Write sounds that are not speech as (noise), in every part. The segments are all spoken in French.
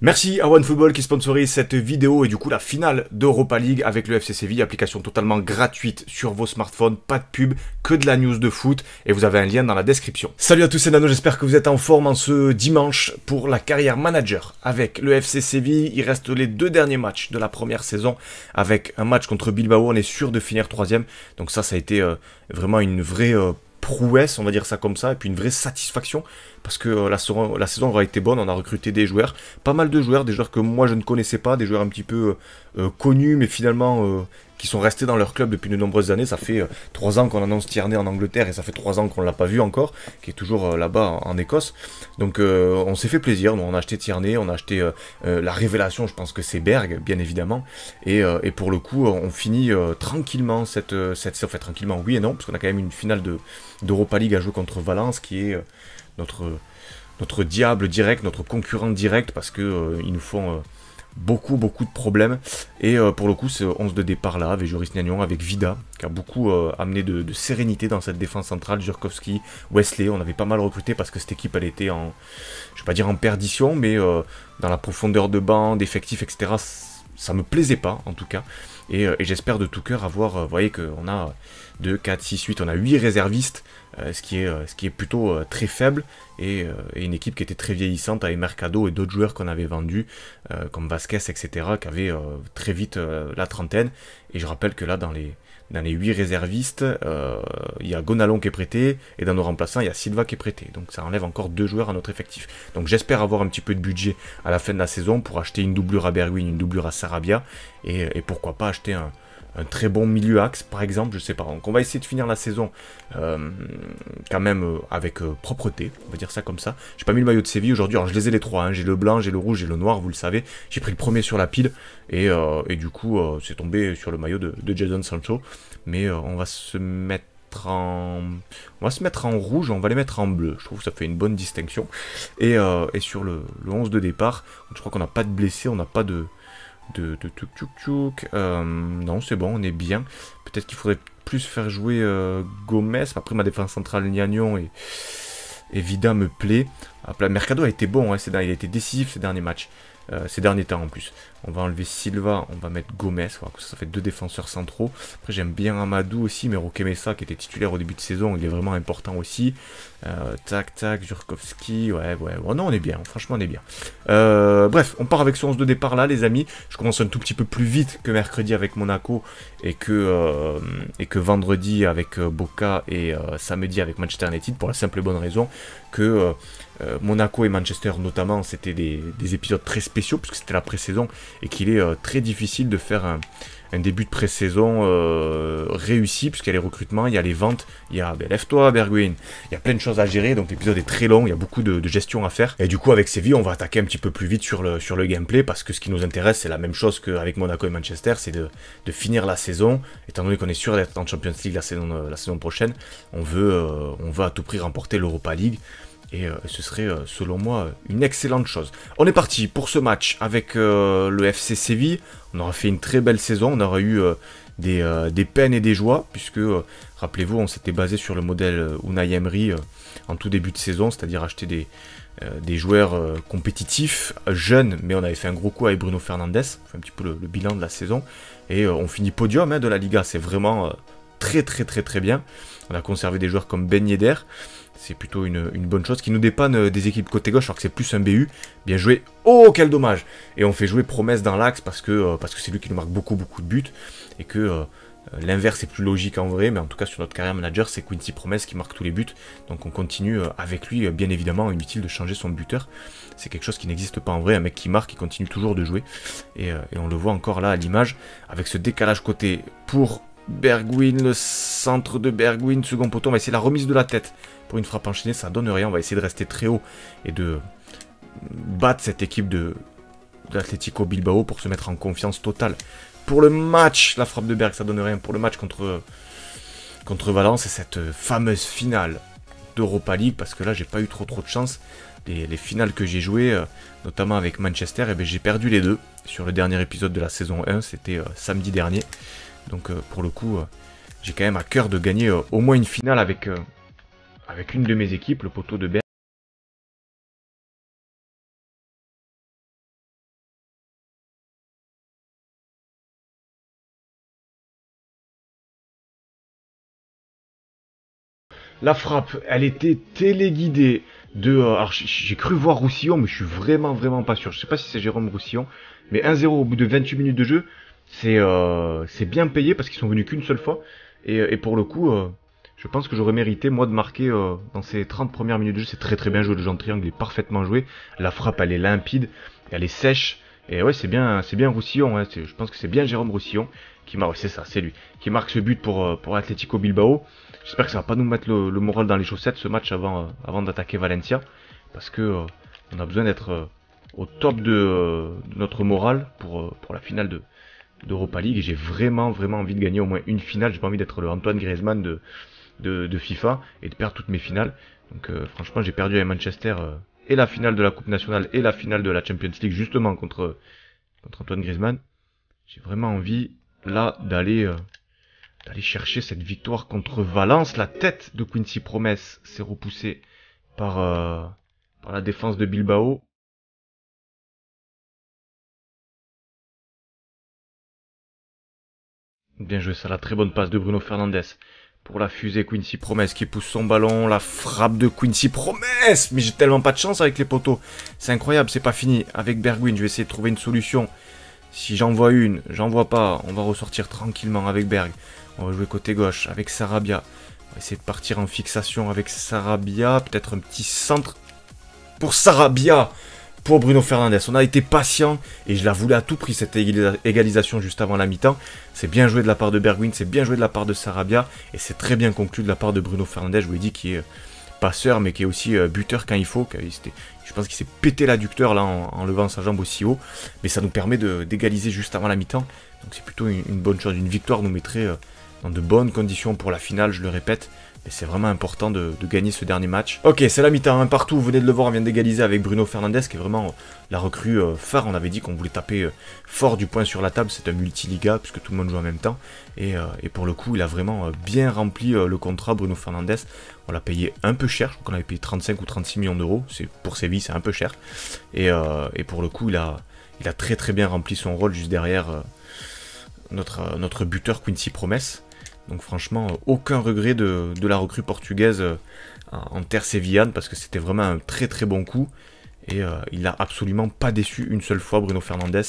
Merci à OneFootball qui sponsorise cette vidéo et du coup la finale d'Europa League avec le FC Séville, application totalement gratuite sur vos smartphones, pas de pub, que de la news de foot et vous avez un lien dans la description. Salut à tous, c'est Nano, j'espère que vous êtes en forme en ce dimanche pour la carrière manager avec le FC Séville. Il reste les deux derniers matchs de la première saison avec un match contre Bilbao, on est sûr de finir troisième. Donc ça, ça a été euh, vraiment une vraie... Euh, prouesse, on va dire ça comme ça, et puis une vraie satisfaction parce que euh, la, la, saison aura été bonne, on a recruté des joueurs, pas mal de joueurs, des joueurs que moi je ne connaissais pas, des joueurs un petit peu euh, euh, connus, mais finalement qui sont restés dans leur club depuis de nombreuses années. Ça fait trois ans qu'on annonce Tierney en Angleterre et ça fait trois ans qu'on ne l'a pas vu encore, qui est toujours là-bas en, Écosse. Donc on s'est fait plaisir, on a acheté Tierney, on a acheté la révélation, je pense que c'est Berg, bien évidemment. Et, pour le coup, on finit tranquillement cette, cette... Enfin, tranquillement, oui et non, parce qu'on a quand même une finale d'Europa League à jouer contre Valence qui est notre, notre diable direct, notre concurrent direct, parce qu'ils euh, nous font euh, beaucoup, beaucoup de problèmes. Et euh, pour le coup, ce 11 de départ là, avec Joris Nagnon, avec Vida, qui a beaucoup amené de, sérénité dans cette défense centrale, Jurkowski, Wesley, on avait pas mal recruté parce que cette équipe, elle était en, je vais pas dire en perdition, mais dans la profondeur de banc, d'effectifs, etc., ça me plaisait pas en tout cas. Et, euh, j'espère de tout cœur avoir, euh, vous voyez qu'on a 2, 4, 6, 8, on a 8 réservistes, euh, ce, qui est, ce qui est plutôt très faible, et, et, une équipe qui était très vieillissante avec Mercado et d'autres joueurs qu'on avait vendus, comme Vasquez, etc., qui avaient très vite la trentaine. Et je rappelle que là, dans les, dans les 8 réservistes, euh, il y a Gonalon qui est prêté, et dans nos remplaçants, il y a Silva qui est prêté. Donc ça enlève encore deux joueurs à notre effectif. Donc j'espère avoir un petit peu de budget à la fin de la saison pour acheter une doublure à Berwin, une doublure à Sarabia, et pourquoi pas acheter un, un très bon milieu axe, par exemple, je sais pas. Donc on va essayer de finir la saison euh, quand même euh, avec euh, propreté, on va dire ça comme ça. J'ai pas mis le maillot de Séville aujourd'hui, alors je les ai les trois, hein. j'ai le blanc, j'ai le rouge, et le noir, vous le savez. J'ai pris le premier sur la pile, et, du coup c'est tombé sur le maillot de, Jason Sancho. Mais on va se mettre en... va se mettre en rouge, on va les mettre en bleu. Je trouve ça fait une bonne distinction. Et, sur le, le, 11 de départ, je crois qu'on n'a pas de blessés, on n'a pas de, de, tuk tuk tuk. Euh, non, c'est bon, on est bien. Peut-être qu'il faudrait plus faire jouer euh, Gomez. Après, ma défense centrale, Niagnon et, et Vida me plaît. Après, Mercado a été bon, hein, il a été décisif ces derniers matchs. Euh, ces derniers temps en plus. On va enlever Silva, on va mettre Gomez, ça fait deux défenseurs centraux. Après j'aime bien Amadou aussi, mais Rokemesa qui était titulaire au début de saison, il est vraiment important aussi. Euh, tac tac, Jurkowski, ouais ouais, ouais non on est bien, franchement on est bien. Euh, bref, on part avec ce 11 de départ là les amis, je commence un tout petit peu plus vite que mercredi avec Monaco et que, euh, et que vendredi avec Boca et samedi avec Manchester United pour la simple et bonne raison que... Monaco et Manchester notamment, c'était des, des épisodes très spéciaux puisque c'était la pré-saison et qu'il est euh, très difficile de faire un, début de pré-saison euh, réussi, puisqu'il y a les recrutements, il y a les ventes, il y a ben, lève-toi Bergwin, il y a plein de choses à gérer, donc l'épisode est très long, il y a beaucoup de, gestion à faire. Et du coup avec Séville, on va attaquer un petit peu plus vite sur le, sur le gameplay, parce que ce qui nous intéresse, c'est la même chose qu'avec Monaco et Manchester, c'est de, finir la saison, étant donné qu'on est sûr d'être en Champions League la saison, euh, la saison prochaine, on veut, on veut à tout prix remporter l'Europa League. Et euh, ce serait, euh, selon moi, une excellente chose. On est parti pour ce match avec euh, le FC Séville. On aura fait une très belle saison. On aura eu des, peines et des joies, puisque, rappelez-vous, on s'était basé sur le modèle Unai Emery en tout début de saison, c'est-à-dire acheter des, des joueurs compétitifs, jeunes, mais on avait fait un gros coup avec Bruno Fernandes. On un petit peu le, bilan de la saison. Et on finit podium hein, de la Liga. C'est vraiment très, très, très, très bien. On a conservé des joueurs comme Ben Yedder. C'est plutôt une, bonne chose qui nous dépanne euh, des équipes côté gauche alors que c'est plus un BU. Bien joué. Oh, quel dommage Et on fait jouer Promesse dans l'axe parce que euh, c'est lui qui nous marque beaucoup beaucoup de buts et que euh, l'inverse est plus logique en vrai. Mais en tout cas sur notre carrière manager, c'est Quincy Promesse qui marque tous les buts. Donc on continue avec lui. Bien évidemment, inutile de changer son buteur. C'est quelque chose qui n'existe pas en vrai. Un mec qui marque, il continue toujours de jouer. et on le voit encore là à l'image avec ce décalage côté pour Bergwin, le centre de Bergwin, second poteau. On va essayer la remise de la tête pour une frappe enchaînée. Ça donne rien. On va essayer de rester très haut et de battre cette équipe de l'Atlético Bilbao pour se mettre en confiance totale. Pour le match, la frappe de Berg, ça donne rien. Pour le match contre, contre Valence et cette fameuse finale d'Europa League, parce que là, j'ai pas eu trop trop de chance. Les, finales que j'ai jouées, euh, notamment avec Manchester, eh ben, j'ai perdu les deux sur le dernier épisode de la saison 1, c'était euh, samedi dernier. Donc euh, pour le coup, euh, j'ai quand même à cœur de gagner euh, au moins une finale avec, avec une de mes équipes, le poteau de Berne. La frappe, elle était téléguidée de... alors j'ai cru voir Roussillon, mais je suis vraiment vraiment pas sûr. Je sais pas si c'est Jérôme Roussillon. Mais 1-0 au bout de 28 minutes de jeu, euh, c'est bien payé parce qu'ils sont venus qu'une seule fois. Et, euh, et, pour le coup, euh, je pense que j'aurais mérité, moi, de marquer dans ces 30 premières minutes de jeu. C'est très très bien joué, le Jean en triangle est parfaitement joué. La frappe, elle est limpide, elle est sèche. Et ouais, c'est bien, c'est bien Roussillon. Hein. Je pense que c'est bien Jérôme Roussillon qui marque. ça, c'est lui qui marque ce but pour pour Atlético Bilbao. J'espère que ça va pas nous mettre le, moral dans les chaussettes ce match avant avant d'attaquer Valencia, parce que on a besoin d'être au top de, de, notre moral pour pour la finale de d'Europa League et j'ai vraiment vraiment envie de gagner au moins une finale. J'ai pas envie d'être le Antoine Griezmann de, de, FIFA et de perdre toutes mes finales. Donc euh, franchement j'ai perdu à Manchester euh, et la finale de la Coupe nationale et la finale de la Champions League justement contre, contre Antoine Griezmann. J'ai vraiment envie là d'aller euh, d'aller chercher cette victoire contre Valence. La tête de Quincy promesse s'est repoussée par, par la défense de Bilbao. Bien joué, ça, la très bonne passe de Bruno Fernandez. Pour la fusée, Quincy Promesse qui pousse son ballon, la frappe de Quincy Promesse Mais j'ai tellement pas de chance avec les poteaux. C'est incroyable, c'est pas fini. Avec Bergwin, je vais essayer de trouver une solution. Si j'en vois une, j'en vois pas, on va ressortir tranquillement avec Berg. On va jouer côté gauche avec Sarabia. On va essayer de partir en fixation avec Sarabia. Peut-être un petit centre pour Sarabia pour Bruno Fernandez. On a été patient et je la voulais à tout prix cette égalisation juste avant la mi-temps. C'est bien joué de la part de Bergwijn, c'est bien joué de la part de Sarabia et c'est très bien conclu de la part de Bruno Fernandez. Je vous ai dit qui est euh, passeur mais qui est aussi euh, buteur quand il faut. Je pense qu'il s'est pété l'adducteur là en, levant sa jambe aussi haut. Mais ça nous permet d'égaliser juste avant la mi-temps. Donc c'est plutôt une, bonne chose. Une victoire nous mettrait euh, dans de bonnes conditions pour la finale, je le répète. Et c'est vraiment important de, gagner ce dernier match. Ok, c'est la mi-temps, hein. partout, vous venez de le voir, on vient d'égaliser avec Bruno Fernandez, qui est vraiment euh, la recrue euh, phare. On avait dit qu'on voulait taper euh, fort du point sur la table, c'est un multiliga, puisque tout le monde joue en même temps. Et, pour le coup, il a vraiment bien rempli le contrat, Bruno Fernandez. On l'a payé un peu cher, je crois qu'on avait payé 35 ou 36 millions d'euros, pour Séville c'est un peu cher. Et, pour le coup, il a, il a très très bien rempli son rôle juste derrière notre, notre buteur Quincy Promesse. Donc franchement, euh, aucun regret de, de la recrue portugaise euh, en terre sévillane parce que c'était vraiment un très très bon coup. Et euh, il n'a absolument pas déçu une seule fois Bruno Fernandez.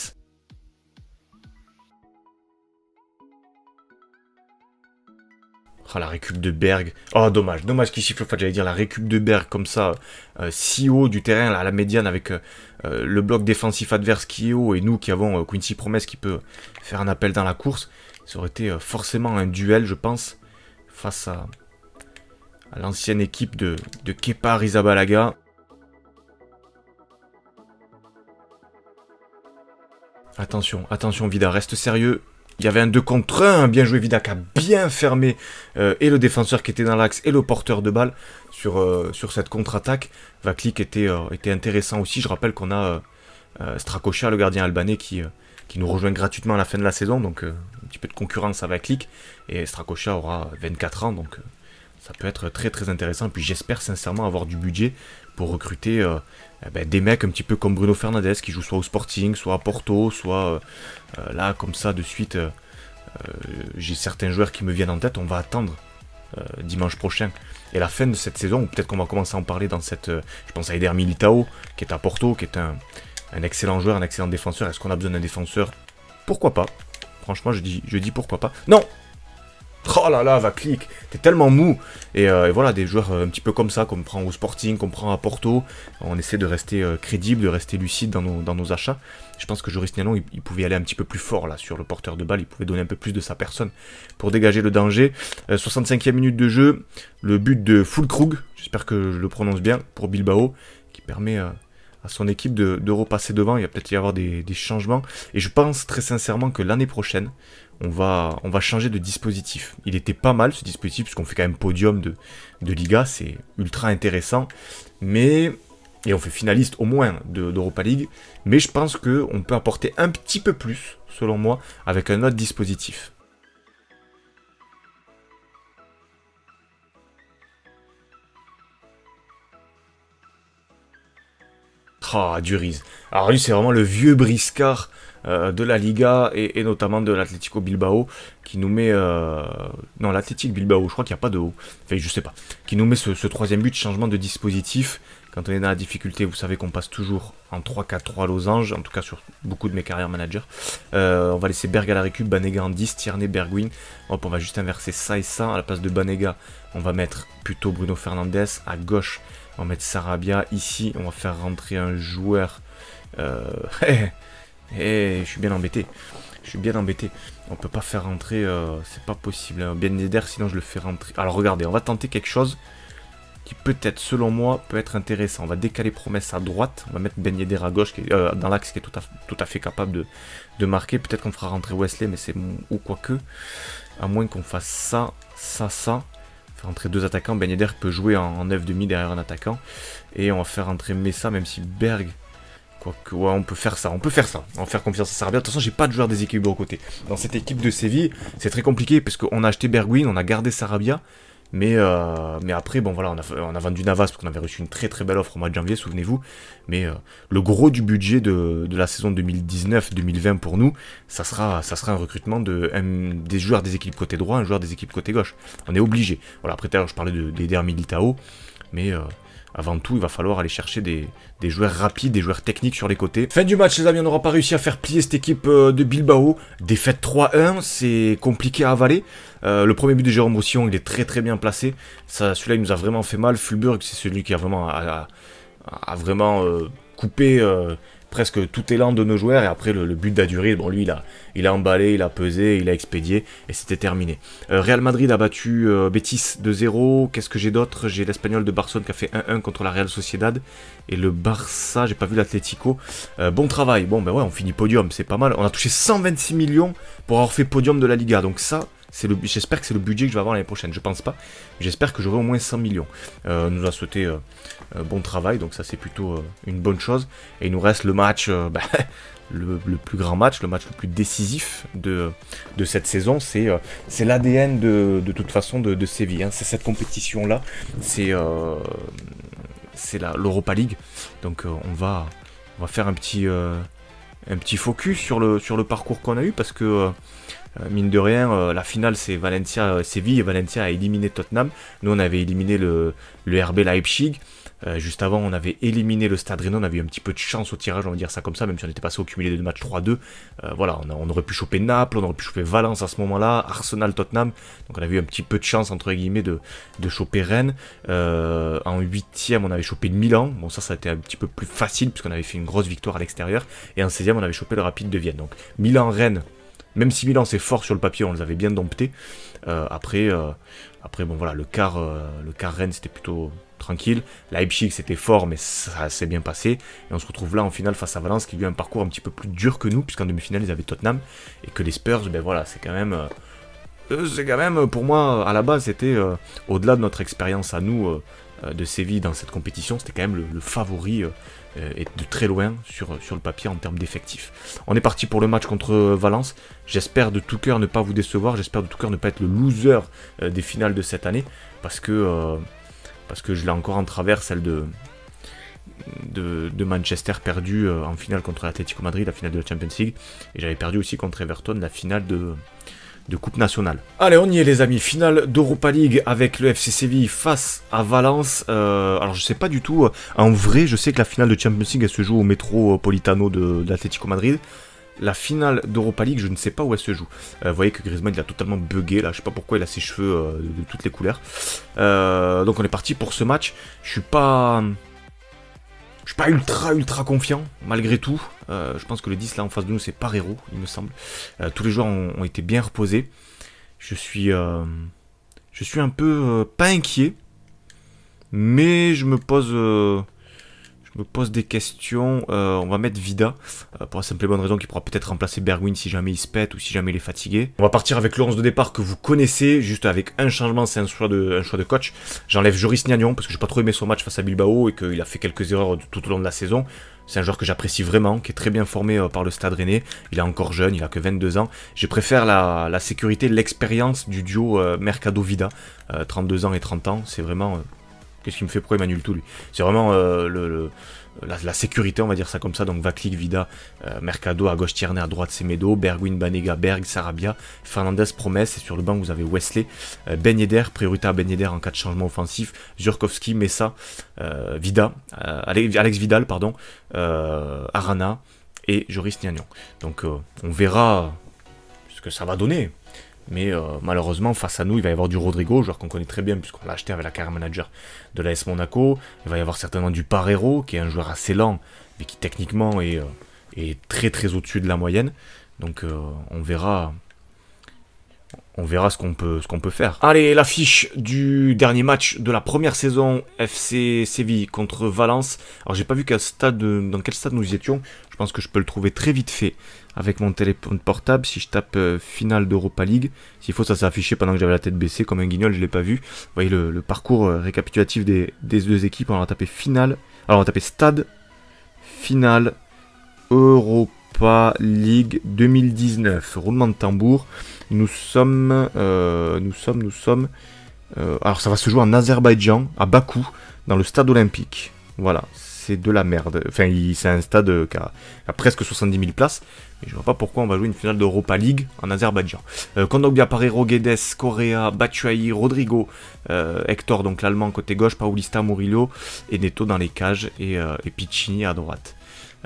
Ah, la récup de Berg. Oh, dommage, dommage qu'il siffle. Enfin, j'allais dire la récup de Berg comme ça, euh, si haut du terrain, à la médiane, avec euh, euh, le bloc défensif adverse qui est haut et nous qui avons Quincy Promesse qui peut faire un appel dans la course. Ça aurait été forcément un duel, je pense, face à, l'ancienne équipe de, de Kepa Rizabalaga. Attention, attention Vida, reste sérieux. Il y avait un 2 contre 1, hein. bien joué Vida a bien fermé euh, et le défenseur qui était dans l'axe et le porteur de balle sur, euh, sur cette contre-attaque. Vaklik était, euh, était intéressant aussi. Je rappelle qu'on a Strakosha, le gardien albanais, qui, qui nous rejoint gratuitement à la fin de la saison. Donc un petit peu de concurrence à Vaklik. Et Strakosha aura 24 ans, donc ça peut être très très intéressant. et Puis j'espère sincèrement avoir du budget pour recruter euh, eh ben, des mecs un petit peu comme Bruno Fernandez qui joue soit au Sporting, soit à Porto, soit euh, euh, là comme ça de suite. J'ai certains joueurs qui me viennent en tête, on va attendre dimanche prochain. Et la fin de cette saison, peut-être qu'on va commencer à en parler dans cette... je pense à Eder Militao qui est à Porto, qui est un, un excellent joueur, un excellent défenseur. Est-ce qu'on a besoin d'un défenseur Pourquoi pas Franchement, je dis, je dis pourquoi pas. Non Oh là là, va clic, t'es tellement mou. Et, euh, voilà, des joueurs euh, un petit peu comme ça, qu'on prend au Sporting, qu'on prend à Porto. On essaie de rester euh, crédible, de rester lucide dans nos, achats. Je pense que Joris Nianon, il, pouvait aller un petit peu plus fort là sur le porteur de balle. Il pouvait donner un peu plus de sa personne pour dégager le danger. 65e minute de jeu, le but de Full j'espère que je le prononce bien, pour Bilbao, qui permet à son équipe de, repasser devant. Il va peut-être y avoir des, changements. Et je pense très sincèrement que l'année prochaine, on va, on va changer de dispositif. Il était pas mal ce dispositif, puisqu'on fait quand même podium de, de Liga. C'est ultra intéressant. Mais. Et on fait finaliste au moins d'Europa League. Mais je pense qu'on peut apporter un petit peu plus, selon moi, avec un autre dispositif. Ah Duriz. Alors lui, c'est vraiment le vieux briscard euh, de la Liga et, notamment de l'Atlético Bilbao qui nous met... Euh, non, l'Atlético Bilbao, je crois qu'il n'y a pas de haut. Enfin, je sais pas. Qui nous met ce, troisième but, changement de dispositif. Quand on est dans la difficulté, vous savez qu'on passe toujours en 3-4-3 losange, en tout cas sur beaucoup de mes carrières managers. Euh, on va laisser Berg à la récup, Banega en 10, Tierney, Bergwin. Hop, on va juste inverser ça et ça. À la place de Banega, on va mettre plutôt Bruno Fernandez. À gauche, on va mettre Sarabia. Ici, on va faire rentrer un joueur. Euh... (laughs) Eh, eh, je suis bien embêté. Je suis bien embêté. On peut pas faire rentrer. Euh, c'est pas possible. Hein. Ben Bien sinon je le fais rentrer. Alors regardez, on va tenter quelque chose qui peut-être, selon moi, peut être intéressant. On va décaler Promesse à droite, on va mettre Ben à gauche, euh, dans l'axe qui est tout à, tout à, fait capable de, marquer. Peut-être qu'on fera rentrer Wesley, mais c'est ou quoi que À moins qu'on fasse ça, ça, ça faire entrer deux attaquants. Ben peut jouer en, 9,5 derrière un attaquant. Et on va faire entrer Messa, même si Berg. Quoi ouais, on peut faire ça, on peut faire ça. On va faire confiance à Sarabia. De toute façon, j'ai pas de joueur déséquilibré au côté. Dans cette équipe de Séville, c'est très compliqué parce qu'on a acheté Bergwin, on a gardé Sarabia. Mais, euh, mais après, bon voilà, on a, vendu Navas parce qu'on avait reçu une très très belle offre au mois de janvier, souvenez-vous. Mais euh, le gros du budget de, la saison 2019-2020 pour nous, ça sera, un recrutement de, des joueurs des équipes côté droit, un joueur des équipes côté gauche. On est obligé. Voilà, après, je parlais de, des mais... Euh, avant tout, il va falloir aller chercher des, joueurs rapides, des joueurs techniques sur les côtés. Fin du match, les amis, on n'aura pas réussi à faire plier cette équipe euh, de Bilbao. Défaite 3-1, c'est compliqué à avaler. Euh, le premier but de Jérôme Roussillon, il est très très bien placé. Celui-là, il nous a vraiment fait mal. Fulberg, c'est celui qui a vraiment, vraiment euh, coupé presque tout élan de nos joueurs. Et après, le, but d'Aduriz, bon, lui, il a, il a emballé, il a pesé, il a expédié, et c'était terminé. Euh, Real Madrid a battu euh, Betis 2-0. Qu'est-ce que j'ai d'autre J'ai l'Espagnol de Barcelone qui a fait 1-1 contre la Real Sociedad. Et le Barça, j'ai pas vu l'Atlético. Euh, bon travail. Bon, ben ouais, on finit podium, c'est pas mal. On a touché 126 millions pour avoir fait podium de la Liga. Donc ça, le, j'espère que c'est le budget que je vais avoir l'année prochaine. Je pense pas. J'espère que j'aurai au moins 100 millions. Euh, nous a souhaité euh, euh, bon travail, donc ça c'est plutôt une bonne chose. Et il nous reste le match, (laughs) bah, le, le, plus grand match, le match le plus décisif de, de cette saison. C'est c'est l'ADN de, de, toute façon de, Séville. Hein. C'est cette compétition-là. C'est c'est l'Europa League. Donc on, va, on va faire un petit, un petit focus sur le, sur le parcours qu'on a eu parce que euh, mine de rien, euh, la finale c'est Valencia euh, Séville et Valencia a éliminé Tottenham. Nous on avait éliminé le, le RB Leipzig. juste avant, on avait éliminé le Stade Rennais, on avait eu un petit peu de chance au tirage, on va dire ça comme ça, même si on était passé au cumulé de deux matchs 3-2. voilà, on, aurait pu choper Naples, on aurait pu choper Valence à ce moment-là, Arsenal, Tottenham. Donc on avait eu un petit peu de chance, entre guillemets, de, choper Rennes. en en huitième, on avait chopé Milan. Bon, ça, ça a été un petit peu plus facile, puisqu'on avait fait une grosse victoire à l'extérieur. Et en 16 on avait chopé le Rapide de Vienne. Donc Milan, Rennes, même si Milan c'est fort sur le papier, on les avait bien domptés. Euh, après, euh, après, bon voilà, le quart, euh, le quart Rennes c'était plutôt tranquille. Leipzig c'était fort, mais ça s'est bien passé. Et on se retrouve là en finale face à Valence qui lui a un parcours un petit peu plus dur que nous, puisqu'en demi-finale ils avaient Tottenham. Et que les Spurs, ben voilà, c'est quand même c'est quand même, pour moi, à la base, c'était au-delà de notre expérience à nous de Séville dans cette compétition, c'était quand même le, favori et euh, de très loin sur, sur le papier en termes d'effectifs. On est parti pour le match contre euh, Valence. J'espère de tout cœur ne pas vous décevoir. J'espère de tout cœur ne pas être le loser euh, des finales de cette année. Parce que, parce que je l'ai encore en travers, celle de, de, de Manchester perdue en finale contre l'Atlético Madrid, la finale de la Champions League. Et j'avais perdu aussi contre Everton la finale de, de Coupe nationale. Allez, on y est les amis. Finale d'Europa League avec le FC Séville face à Valence. Euh, alors je sais pas du tout. Euh, en vrai, je sais que la finale de Champions League elle se joue au métro de, l'Atlético Madrid. La finale d'Europa League, je ne sais pas où elle se joue. Euh, vous voyez que Griezmann il a totalement bugué là, je sais pas pourquoi il a ses cheveux de toutes les couleurs. donc on est parti pour ce match. Je suis pas je suis pas ultra ultra confiant malgré tout. Euh, je pense que le 10 là en face de nous c'est par héros, il me semble. Euh, tous les joueurs ont, été bien reposés. Je suis, euh, je suis un peu pas inquiet, mais je me pose me pose des questions. Euh, on va mettre Vida, euh, pour la simple et bonne raison qu'il pourra peut-être remplacer Berwin si jamais il se pète ou si jamais il est fatigué. On va partir avec le de départ que vous connaissez, juste avec un changement, c'est un, choix de, un choix de coach. J'enlève Joris Niagnon parce que j'ai pas trop aimé son match face à Bilbao et qu'il a fait quelques erreurs tout au long de la saison. C'est un joueur que j'apprécie vraiment, qui est très bien formé euh, par le Stade Rennais. Il est encore jeune, il a que 22 ans. Je préfère la, la sécurité, l'expérience du duo Mercado-Vida. 32 ans et 30 ans, c'est vraiment Qu'est-ce qui me fait pro Emmanuel m'annule tout lui C'est vraiment euh, la, sécurité, on va dire ça comme ça. Donc Vaklik, Vida, euh, Mercado, à gauche Tierney, à droite Semedo, Bergwin, Banega, Berg, Sarabia, Fernandez, Promesse. Et sur le banc, vous avez Wesley, euh, Ben Yedder, priorité à Ben en cas de changement offensif, Zurkowski, Messa, euh, Vida, Alex Vidal, pardon, Arana et Joris Nianion. Donc on verra ce que ça va donner. Mais euh, malheureusement, face à nous, il va y avoir du Rodrigo, joueur qu'on connaît très bien puisqu'on l'a acheté avec la carrière manager de l'AS Monaco. Il va y avoir certainement du Parero, qui est un joueur assez lent, mais qui techniquement est, euh, très très au-dessus de la moyenne. Donc euh, on verra on verra ce qu'on peut, peut faire. Allez, l'affiche du dernier match de la première saison FC Séville contre Valence. Alors j'ai pas vu quel stade, dans quel stade nous étions. Je pense que je peux le trouver très vite fait avec mon téléphone portable. Si je tape euh, finale d'Europa League, s'il faut, ça s'est affiché pendant que j'avais la tête baissée comme un guignol, je l'ai pas vu. Vous voyez le, parcours euh, récapitulatif des, deux équipes. on va taper finale. Alors on va taper stade, finale, Europa Europa League 2019. Roulement de tambour. Nous sommes, euh, nous sommes, nous sommes. Euh, alors ça va se jouer en Azerbaïdjan, à Bakou, dans le stade olympique. Voilà, c'est de la merde. Enfin, c'est un stade qui a, presque 70 000 places. Mais je vois pas pourquoi on va jouer une finale d'Europa League en Azerbaïdjan. Euh, Kondogbia, Parero, Guedes, Correa, Batshuayi, Rodrigo, euh, Hector, donc l'allemand côté gauche, Paulista, Murillo et Neto dans les cages et, et Piccini à droite.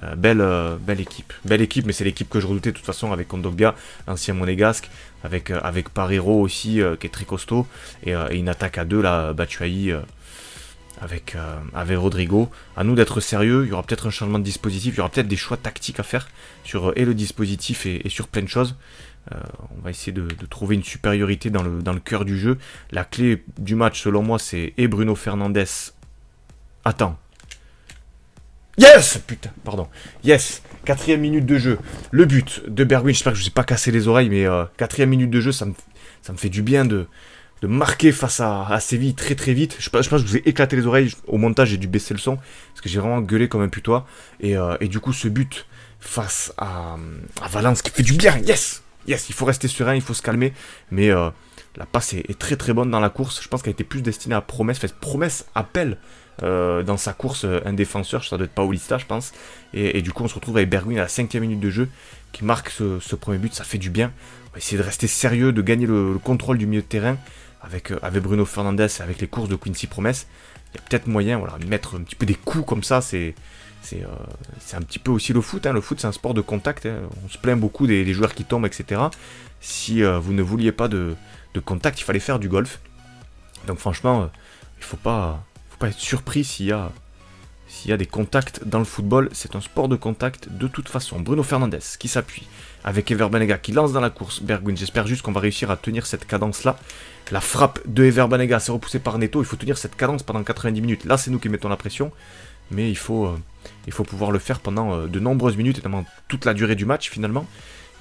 Euh, belle, euh, belle équipe. Belle équipe, mais c'est l'équipe que je redoutais de toute façon avec Kondogbia, ancien monégasque, euh, avec, Parero aussi, qui est très costaud, et, une attaque à deux, là, Batshuayi, avec, Rodrigo. À nous d'être sérieux, il y aura peut-être un changement de dispositif, il y aura peut-être des choix tactiques à faire sur et le dispositif et, sur plein de choses. on va essayer de, trouver une supériorité dans le, dans le cœur du jeu. La clé du match, selon moi, c'est et Bruno Fernandez. Attends, Yes Putain, pardon. Yes Quatrième minute de jeu. Le but de Berwin, j'espère que je ne ai pas cassé les oreilles, mais euh, quatrième minute de jeu, ça me, ça me fait du bien de, de marquer face à, à Séville très très vite. Je, je pense que je vous ai éclaté les oreilles. Au montage, j'ai dû baisser le son, parce que j'ai vraiment gueulé comme un putois. Et, euh, et du coup, ce but face à, à Valence qui fait du bien. Yes Yes, il faut rester serein, il faut se calmer. Mais... Euh, la passe est, très très bonne dans la course. Je pense qu'elle était plus destinée à Promesse. faites Promesse appelle euh, dans sa course euh, un défenseur. Ça doit être Paulista, je pense. Et, du coup, on se retrouve avec Berwin à la cinquième minute de jeu qui marque ce, premier but. Ça fait du bien. On va essayer de rester sérieux, de gagner le, contrôle du milieu de terrain avec, euh, Bruno Fernandez et avec les courses de Quincy Promesse. Il y a peut-être moyen voilà, de mettre un petit peu des coups comme ça. C'est c'est un petit peu aussi le foot. Hein. Le foot, c'est un sport de contact. Hein. On se plaint beaucoup des, joueurs qui tombent, etc. Si vous ne vouliez pas de, de contact, il fallait faire du golf. Donc franchement, euh, il faut pas, faut pas être surpris s'il y a s'il y a des contacts dans le football, c'est un sport de contact de toute façon. Bruno Fernandez qui s'appuie avec Ever Banega qui lance dans la course. Bergwijn, j'espère juste qu'on va réussir à tenir cette cadence-là. La frappe de Ever Banega, c'est repoussé par Neto. Il faut tenir cette cadence pendant 90 minutes. Là, c'est nous qui mettons la pression. Mais il faut, euh, il faut pouvoir le faire pendant euh, de nombreuses minutes, notamment toute la durée du match finalement.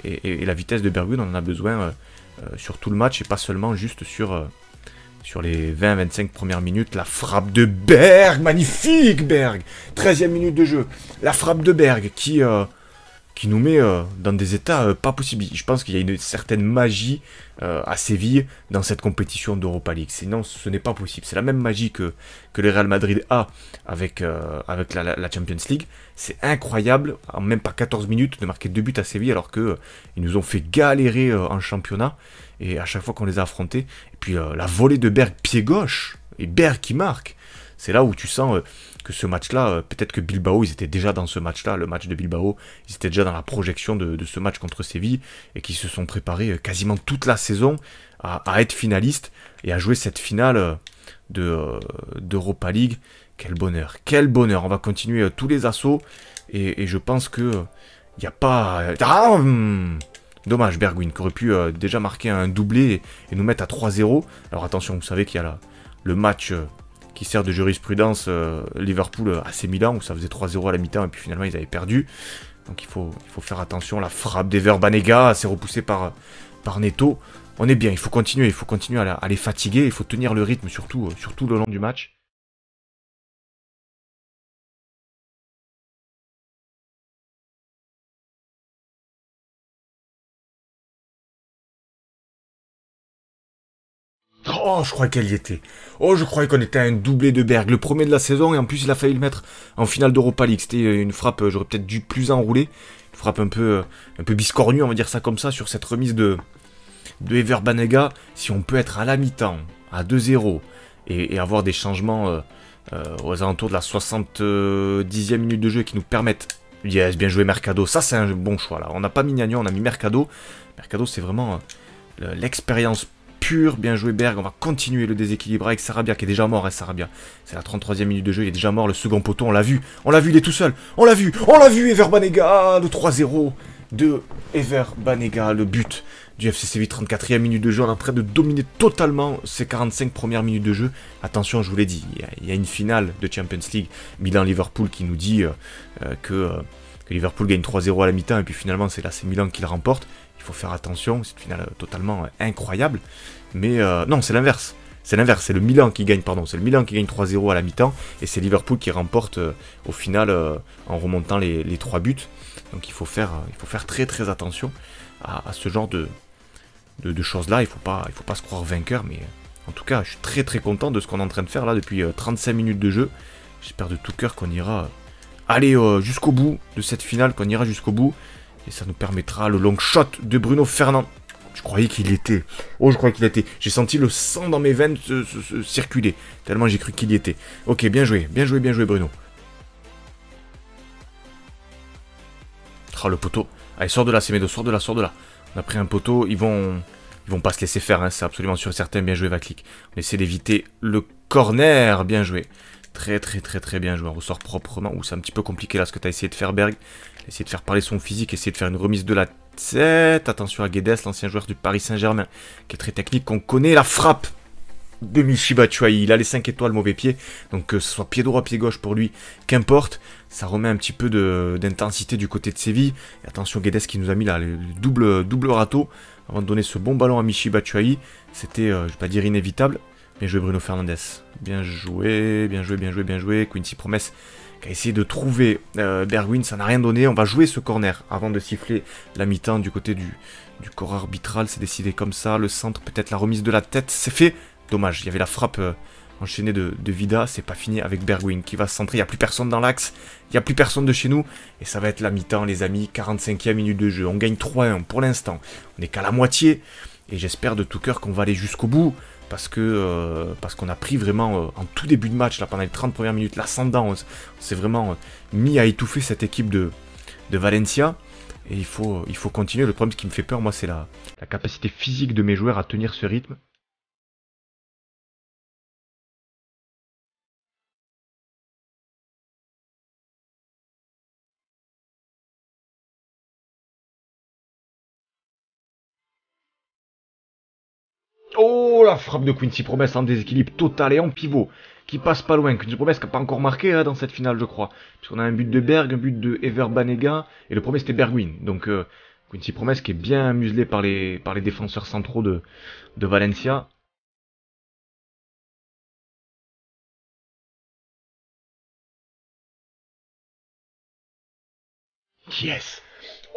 Et, la vitesse de Bergwijn, on en a besoin euh, sur tout le match et pas seulement juste sur, euh, sur les 20-25 premières minutes. La frappe de Berg, magnifique Berg 13e minute de jeu, la frappe de Berg qui euh, qui nous met euh, dans des états euh, pas possibles. Je pense qu'il y a une certaine magie euh, à Séville dans cette compétition d'Europa League. Sinon, ce n'est pas possible. C'est la même magie que, que le Real Madrid a avec, avec la, Champions League. C'est incroyable, même pas 14 minutes, de marquer deux buts à Séville alors qu'ils ils nous ont fait galérer en championnat. Et à chaque fois qu'on les a affrontés, et puis la volée de Berg pied gauche, et Berg qui marque. C'est là où tu sens euh, que ce match-là, euh, peut-être que Bilbao, ils étaient déjà dans ce match-là, le match de Bilbao, ils étaient déjà dans la projection de, ce match contre Séville et qu'ils se sont préparés euh, quasiment toute la saison à, être finalistes et à jouer cette finale d'Europa League. Quel bonheur, quel bonheur. On va continuer tous les assauts et, je pense que il n'y a pas... Ah, hmm, dommage, Bergwin, qui aurait pu déjà marquer un doublé et, nous mettre à 3-0. Alors attention, vous savez qu'il y a le match qui sert de jurisprudence euh, Liverpool euh, à Milan, où ça faisait 3-0 à la mi-temps, et puis finalement ils avaient perdu. Donc il faut, il faut faire attention, la frappe des Banega, assez repoussée par, par Neto. On est bien, il faut continuer, il faut continuer à, à les fatiguer, il faut tenir le rythme surtout, euh, surtout le long du match. Oh, je croyais qu'elle y était. Oh, je croyais qu'on était à un doublé de Berg, le premier de la saison, et en plus, il a failli le mettre en finale d'Europa League. C'était euh, une frappe, euh, j'aurais peut-être dû plus enrouler. Une frappe un peu, euh, un peu biscornue, on va dire ça comme ça, sur cette remise de, de Ever Banega. Si on peut être à la mi-temps, à 2-0, et, avoir des changements aux alentours de la 70e minute de jeu qui nous permettent. Yes, bien joué Mercado. Ça, c'est un bon choix là. On n'a pas mis Nagnon, on a mis Mercado. Mercado, c'est vraiment l'expérience pur. Bien joué Berg. On va continuer le déséquilibre avec Sarabia qui est déjà mort. Hein, Sarabia. C'est la 33e minute de jeu. Il est déjà mort. Le second poteau, on l'a vu. On l'a vu, il est tout seul. On l'a vu. On l'a vu. Ever Banega. Le 3-0 de Ever Banega. Le but du FC Séville. 34e minute de jeu. On en train de dominer totalement ces 45 premières minutes de jeu. Attention, je vous l'ai dit. Il y, a une finale de Champions League. Milan-Liverpool qui nous dit euh, euh, que. Euh, que Liverpool gagne 3-0 à la mi-temps et puis finalement c'est là c'est Milan qui le remporte il faut faire attention, c'est une finale totalement euh, incroyable. Mais euh, non, c'est l'inverse. C'est l'inverse, c'est le Milan qui gagne, pardon, c'est le Milan qui gagne 3-0 à la mi-temps, et c'est Liverpool qui remporte euh, au final en remontant les, 3 buts. Donc il faut faire, il faut faire très très attention à, ce genre de, choses-là, il ne faut, pas, faut pas se croire vainqueur, mais en tout cas je suis très très content de ce qu'on est en train de faire là depuis 35 minutes de jeu. J'espère de tout cœur qu'on ira aller jusqu'au bout de cette finale, qu'on ira jusqu'au bout. Et ça nous permettra le long shot de Bruno Fernand. Je croyais qu'il était. Oh, je croyais qu'il était. J'ai senti le sang dans mes veines se, circuler. Tellement j'ai cru qu'il y était. Ok, bien joué. Bien joué, bien joué, Bruno. Oh, le poteau. Allez, sort de là, Semedo. Sors de là, sors de là. On a pris un poteau. Ils vont ils vont pas se laisser faire. Hein. C'est absolument sûr et certain. Bien joué, Vaclic. On essaie d'éviter le corner. Bien joué. Très, très, très, très bien joué. On ressort proprement. Ouh, c'est un petit peu compliqué là ce que tu as essayé de faire, Berg. Essayer de faire parler son physique, essayer de faire une remise de la tête. Attention à Guedes, l'ancien joueur du Paris Saint-Germain, qui est très technique, qu'on connaît. La frappe de Michi Il a les 5 étoiles, mauvais pied. Donc que euh, ce soit pied droit, pied gauche pour lui, qu'importe. Ça remet un petit peu d'intensité du côté de Séville. Et attention Guedes qui nous a mis là le double, double râteau avant de donner ce bon ballon à Michi Batshuayi. C'était, je euh, je vais pas dire inévitable. Bien joué Bruno Fernandez. Bien joué, bien joué, bien joué, bien joué. Quincy Promesse qui a essayé de trouver euh, ça n'a rien donné. On va jouer ce corner avant de siffler la mi-temps du côté du, du corps arbitral. C'est décidé comme ça. Le centre, peut-être la remise de la tête, c'est fait. Dommage, il y avait la frappe euh, enchaînée de, Vida. C'est pas fini avec Berwin. qui va se centrer. Il n'y a plus personne dans l'axe. Il n'y a plus personne de chez nous. Et ça va être la mi-temps, les amis. 45e minute de jeu. On gagne 3-1 pour l'instant. On n'est qu'à la moitié. Et j'espère de tout cœur qu'on va aller jusqu'au bout parce que euh, parce qu'on a pris vraiment euh, en tout début de match là pendant les 30 premières minutes l'ascendant on, s'est vraiment euh, mis à étouffer cette équipe de, de Valencia et il faut il faut continuer le problème ce qui me fait peur moi c'est la capacité physique de mes joueurs à tenir ce rythme frappe de Quincy Promesse en déséquilibre total et en pivot, qui passe pas loin. Quincy Promesse qui n'a pas encore marqué hein, dans cette finale, je crois. Puisqu'on a un but de Berg, un but de Ever Banega, et le premier c'était Bergwin. Donc euh, Quincy Promesse qui est bien muselé par les, défenseurs centraux de, de Valencia. Yes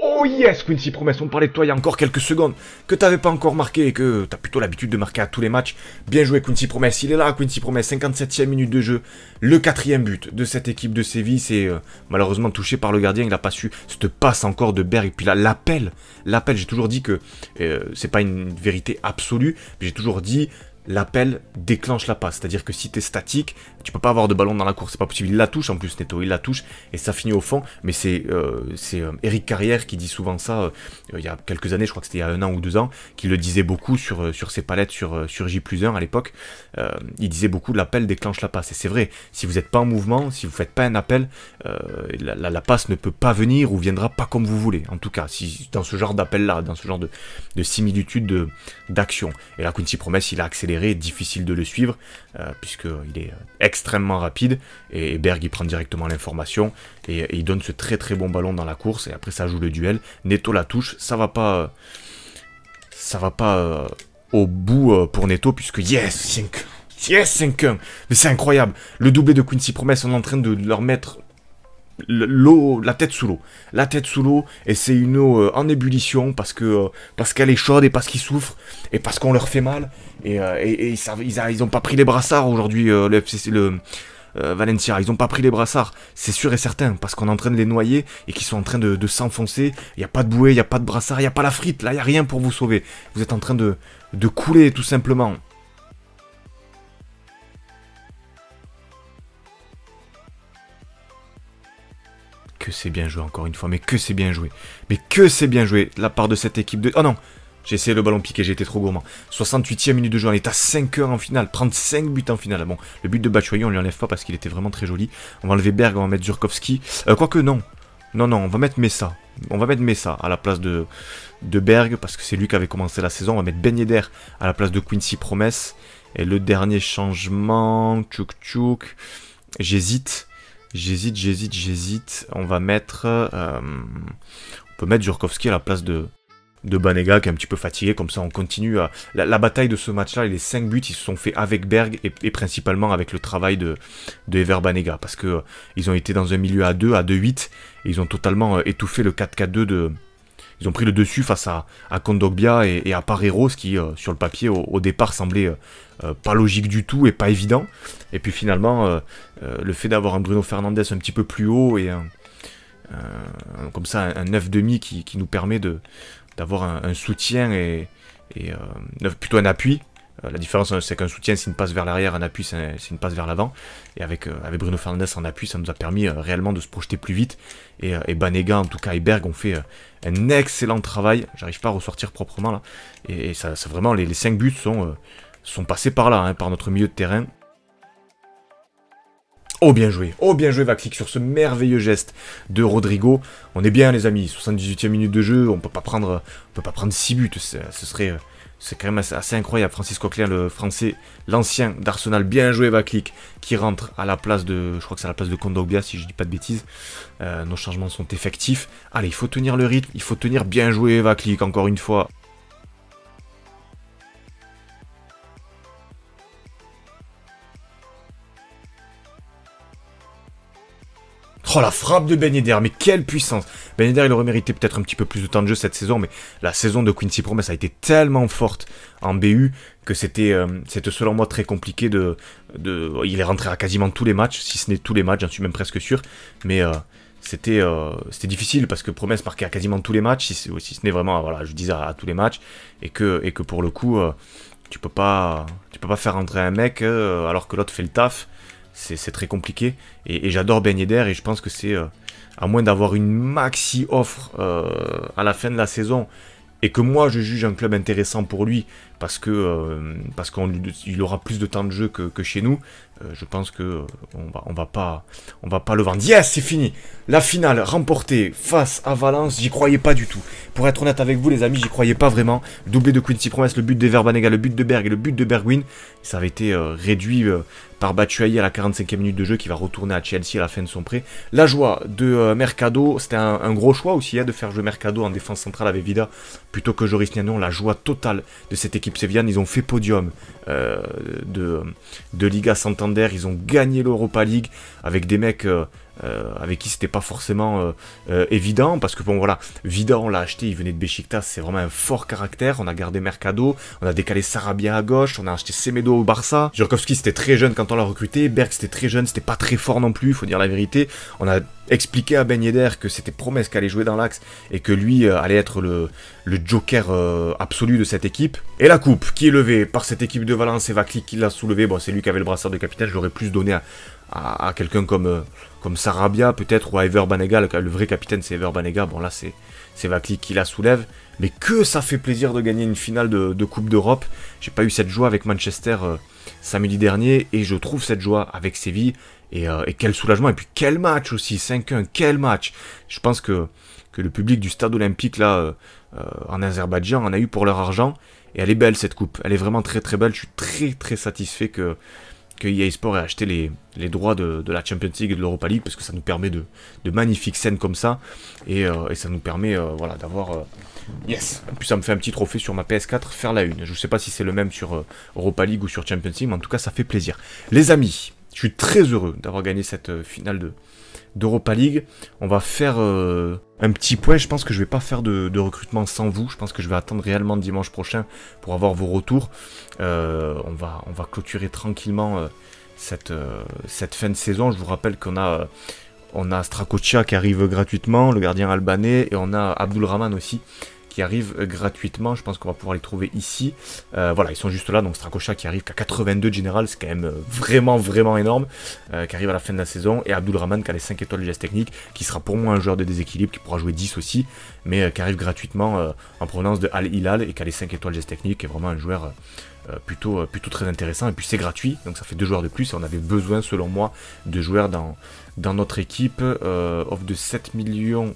Oh yes, Quincy Promesse, on parlait de toi il y a encore quelques secondes, que t'avais pas encore marqué et que t'as plutôt l'habitude de marquer à tous les matchs. Bien joué, Quincy Promesse. Il est là, Quincy Promesse, 57 ème minute de jeu. Le quatrième but de cette équipe de Séville, c'est euh, malheureusement touché par le gardien. Il n'a pas su cette passe encore de Berg. Puis là, l'appel, l'appel, j'ai toujours dit que euh, c'est pas une vérité absolue, mais j'ai toujours dit l'appel déclenche la passe. C'est-à-dire que si tu es statique, tu peux pas avoir de ballon dans la course, c'est pas possible. Il la touche en plus, Neto, il la touche et ça finit au fond. Mais c'est euh, c'est euh, Eric Carrière qui dit souvent ça euh, il y a quelques années, je crois que c'était il y a un an ou deux ans, qui le disait beaucoup sur, sur ses palettes sur, sur J1 à l'époque. il disait beaucoup l'appel déclenche la passe. Et c'est vrai, si vous n'êtes pas en mouvement, si vous faites pas un appel, la, passe ne peut pas venir ou viendra pas comme vous voulez. En tout cas, si, dans ce genre d'appel-là, dans ce genre de, de similitude d'action. Et là, Quincy Promesse, il a accéléré difficile de le suivre, euh, puisque puisqu'il est euh, extrêmement rapide, et Berg il prend directement l'information, et, il donne ce très très bon ballon dans la course, et après ça joue le duel, Neto la touche, ça va pas... Euh, ça va pas au bout pour Neto, puisque yes 5 Yes, 5 Mais c'est incroyable Le doublé de Quincy Promesse, on est en train de leur mettre l'eau, la tête sous l'eau. La tête sous l'eau, et c'est une eau euh, en ébullition parce que euh, parce qu'elle est chaude et parce qu'ils souffrent et parce qu'on leur fait mal. Et, euh, ils, n'ont ont pas pris les brassards aujourd'hui, le, Valencia. Ils ont pas pris les brassards, c'est sûr et certain, parce qu'on est en train de les noyer et qu'ils sont en train de, s'enfoncer. Il y a pas de bouée, il y a pas de brassard, il y a pas la frite. Là, il y a rien pour vous sauver. Vous êtes en train de de couler tout simplement. que c'est bien joué encore une fois, mais que c'est bien joué. Mais que c'est bien joué la part de cette équipe de... Oh non J'ai essayé le ballon piqué, j'ai été trop gourmand. 68 ème minute de jeu, on est à 5 heures en finale, 35 buts en finale. Bon, le but de Batshuayi, on lui enlève pas parce qu'il était vraiment très joli. On va enlever Berg, on va mettre Zurkowski. Euh, quoique non, non, non, on va mettre Messa. On va mettre Messa à la place de, de Berg, parce que c'est lui qui avait commencé la saison. On va mettre Ben à la place de Quincy Promesse. Et le dernier changement, tchouk tchouk, j'hésite. J'hésite, j'hésite, j'hésite. On va mettre... Euh, on peut mettre Jurkowski à la place de, de Banega qui est un petit peu fatigué, comme ça on continue. À... La, bataille de ce match-là et les 5 buts, ils se sont faits avec Berg et, principalement avec le travail de, de Ever Banega, parce que euh, ils ont été dans un milieu à 2, à 2-8, et ils ont totalement euh, étouffé le 4-4-2 de... Ils ont pris le dessus face à, à Kondogbia et, à Pareros, qui sur le papier au départ semblait euh, pas logique du tout et pas évident. Et puis finalement, euh, euh, le fait d'avoir un Bruno Fernandez un petit peu plus haut et un, comme ça un 9,5 qui, qui nous permet d'avoir un, soutien et, plutôt un appui. La différence, hein, c'est qu'un soutien, c'est une passe vers l'arrière, un appui, c'est une passe vers l'avant. Et avec, avec Bruno Fernandez en appui, ça nous a permis réellement de se projeter plus vite. Et, Banega, en tout cas, et Berg ont fait un excellent travail. J'arrive pas à ressortir proprement là. Et, ça, ça, vraiment, les 5 buts sont sont passés par là, hein, par notre milieu de terrain. Oh bien joué, oh bien joué clique sur ce merveilleux geste de Rodrigo. On est bien les amis, 78e minute de jeu, on peut pas prendre, peut pas prendre 6 buts, ce serait c'est quand même assez, incroyable. Francis Coquelin, le français, l'ancien d'Arsenal, bien joué Vaklik, qui rentre à la place de, je crois que c'est à la place de Kondogbia si je ne dis pas de bêtises. Euh, nos changements sont effectifs. Allez, il faut tenir le rythme, il faut tenir bien joué Vaklik encore une fois. Oh la frappe de Ben mais quelle puissance Ben il aurait mérité peut-être un petit peu plus de temps de jeu cette saison, mais la saison de Quincy Promes a été tellement forte en BU que euh, c'était, selon moi très compliqué de, de... Il est rentré à quasiment tous les matchs, si ce n'est tous les matchs, j'en suis même presque sûr, mais... Euh, euh, c'était, difficile parce que Promes marquait à quasiment tous les matchs, si, ce n'est vraiment, voilà, je disais à, tous les matchs, et que, et que pour le coup, tu peux pas tu peux pas faire rentrer un mec alors que l'autre fait le taf c'est très compliqué. Et, j'adore Ben et je pense que c'est, euh, à moins d'avoir une maxi offre euh, à la fin de la saison, et que moi je juge un club intéressant pour lui, parce que euh, parce qu'il aura plus de temps de jeu que, chez nous, je pense qu'on ne va, on va pas on va pas le vendre. Yes, c'est fini. La finale remportée face à Valence, j'y croyais pas du tout. Pour être honnête avec vous les amis, j'y croyais pas vraiment. doublé de Quincy Promes, le but de Verbanega, le but de Berg et le but de Bergwin, ça avait été réduit par à la 45e minute de jeu qui va retourner à Chelsea à la fin de son prêt. La joie de euh, Mercado, c'était un, gros choix aussi hein, de faire jouer Mercado en défense centrale avec Vida plutôt que Joris Nianon. La joie totale de cette équipe sévillane, ils ont fait podium euh, de, Liga Santander, ils ont gagné l'Europa League avec des mecs... Euh, euh, avec qui c'était pas forcément euh, euh, évident, parce que bon voilà, Vida on l'a acheté, il venait de Besiktas, c'est vraiment un fort caractère, on a gardé Mercado, on a décalé Sarabia à gauche, on a acheté Semedo au Barça, Jurkowski c'était très jeune quand on l'a recruté, Berg c'était très jeune, c'était pas très fort non plus, il faut dire la vérité, on a expliqué à Ben Yedder que c'était promesse qu'allait jouer dans l'axe et que lui allait être le, le joker absolu de cette équipe. Et la coupe qui est levée par cette équipe de Valence et Vakli qui l'a soulevé Bon, c'est lui qui avait le brasseur de capitaine, j'aurais plus donné à, à, quelqu'un comme, comme Sarabia peut-être ou à Ever Banega, le, vrai capitaine c'est Ever Banega, bon là c'est Vakli qui la soulève, mais que ça fait plaisir de gagner une finale de, Coupe d'Europe, j'ai pas eu cette joie avec Manchester euh, samedi dernier, et je trouve cette joie avec Séville, et, euh, quel soulagement, et puis quel match aussi, 5-1, quel match Je pense que, que le public du stade olympique là, euh, en Azerbaïdjan en a eu pour leur argent, et elle est belle cette coupe, elle est vraiment très très belle, je suis très très satisfait que que EA Sport ait acheté les, droits de, la Champions League et de l'Europa League parce que ça nous permet de, magnifiques scènes comme ça et, euh, ça nous permet euh, voilà, d'avoir. Euh, yes En plus, ça me fait un petit trophée sur ma PS4, faire la une. Je ne sais pas si c'est le même sur Europa League ou sur Champions League, mais en tout cas, ça fait plaisir. Les amis, je suis très heureux d'avoir gagné cette finale de, d'Europa League. On va faire euh, un petit point. Je pense que je vais pas faire de, recrutement sans vous. Je pense que je vais attendre réellement dimanche prochain pour avoir vos retours. Euh, on, va, on va clôturer tranquillement euh, cette, cette fin de saison. Je vous rappelle qu'on a, on a qui arrive gratuitement, le gardien albanais, et on a Rahman aussi qui arrivent euh, gratuitement. Je pense qu'on va pouvoir les trouver ici. Euh, voilà, ils sont juste là. Donc Strakosha qui arrive qu'à 82 général, c'est quand même euh, vraiment, vraiment énorme. qui arrive à la fin de la saison. Et Abdulrahman qui a les 5 étoiles de geste technique, qui sera pour moi un joueur de déséquilibre, qui pourra jouer 10 aussi, mais qui arrive gratuitement en provenance de Al-Hilal et qui a les 5 étoiles de geste technique, est vraiment un joueur plutôt, plutôt très intéressant. Et puis c'est gratuit, donc ça fait deux joueurs de plus. Et on avait besoin, selon moi, de joueurs dans, dans notre équipe. off de 7 millions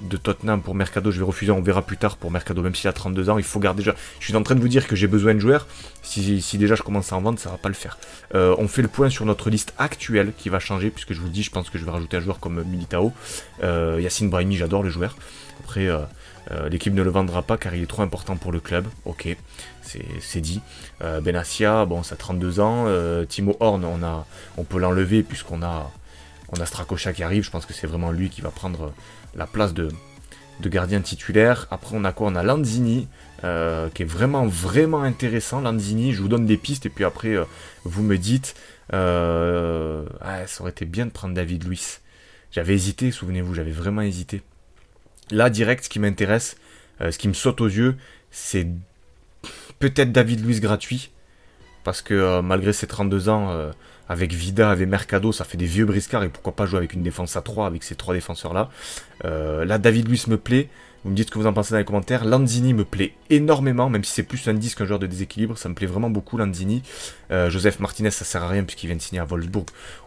de Tottenham pour Mercado, je vais refuser, on verra plus tard pour Mercado, même s'il a 32 ans, il faut garder déjà. Je suis en train de vous dire que j'ai besoin de joueurs, si, déjà je commence à en vendre, ça va pas le faire. Euh, on fait le point sur notre liste actuelle qui va changer, puisque je vous le dis, je pense que je vais rajouter un joueur comme Militao. Euh, Yacine Brahimi, j'adore le joueur. Après, euh, l'équipe ne le vendra pas car il est trop important pour le club, ok, c'est dit. Benassia, bon, ça a 32 ans. Timo Horn, on peut l'enlever puisqu'on a on a Strakosha qui arrive, je pense que c'est vraiment lui qui va prendre euh, la place de, de gardien titulaire. Après, on a quoi On a Lanzini, euh, qui est vraiment, vraiment intéressant. Lanzini, je vous donne des pistes, et puis après, euh, vous me dites. ah, ça aurait été bien de prendre David Luiz. J'avais hésité, souvenez-vous, j'avais vraiment hésité. Là, direct, ce qui m'intéresse, ce qui me saute aux yeux, c'est peut-être David Luiz gratuit. Parce que malgré ses 32 ans, avec Vida, avec Mercado, ça fait des vieux briscards, et pourquoi pas jouer avec une défense à 3, avec ces trois défenseurs-là. Euh, là, David Luiz me plaît, vous me dites ce que vous en pensez dans les commentaires. Landini me plaît énormément, même si c'est plus un 10 qu'un joueur de déséquilibre, ça me plaît vraiment beaucoup Landini. Euh, Joseph Martinez, ça sert à rien puisqu'il vient de signer à Wolfsburg.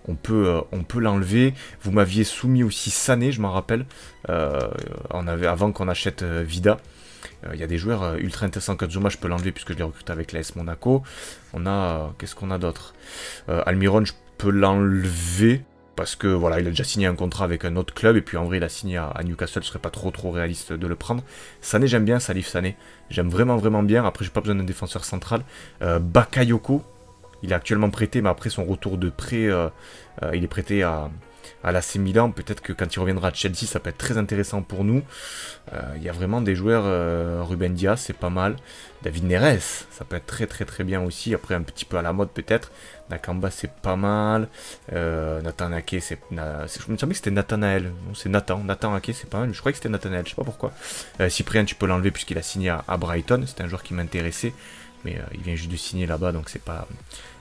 On peut, euh, peut l'enlever. Vous m'aviez soumis aussi Sané, je m'en rappelle, avant qu'on achète Vida. Euh, il y a des joueurs euh, ultra intéressants. Kazuma, je peux l'enlever puisque je l'ai recruté avec l'AS Monaco. On a. Euh, qu'est-ce qu'on a d'autre Almiron, je peux l'enlever parce que voilà, il a déjà signé un contrat avec un autre club, et puis en vrai, il a signé à, Newcastle, ce serait pas trop trop réaliste de le prendre. Sané, j'aime bien, Salif Sané, j'aime vraiment vraiment bien. Après, j'ai pas besoin d'un défenseur central. Bakayoko, il est actuellement prêté, mais après son retour de prêt, il est prêté à, à la Milan. Peut-être que quand il reviendra à Chelsea, ça peut être très intéressant pour nous. Euh, il y a vraiment des joueurs, euh, Ruben Diaz, c'est pas mal. David Neres, ça peut être très très très bien aussi. Après, un petit peu à la mode peut-être. Nakamba, c'est pas mal. Euh, Nathan Ake, c'est. Je me souviens que c'était c'est Nathan. Nathan Ake, c'est pas mal. Je crois que c'était Nathanael, je sais pas pourquoi. Cyprien, tu peux l'enlever puisqu'il a signé à, Brighton. C'était un joueur qui m'intéressait. Mais il vient juste de signer là-bas, donc c'est pas.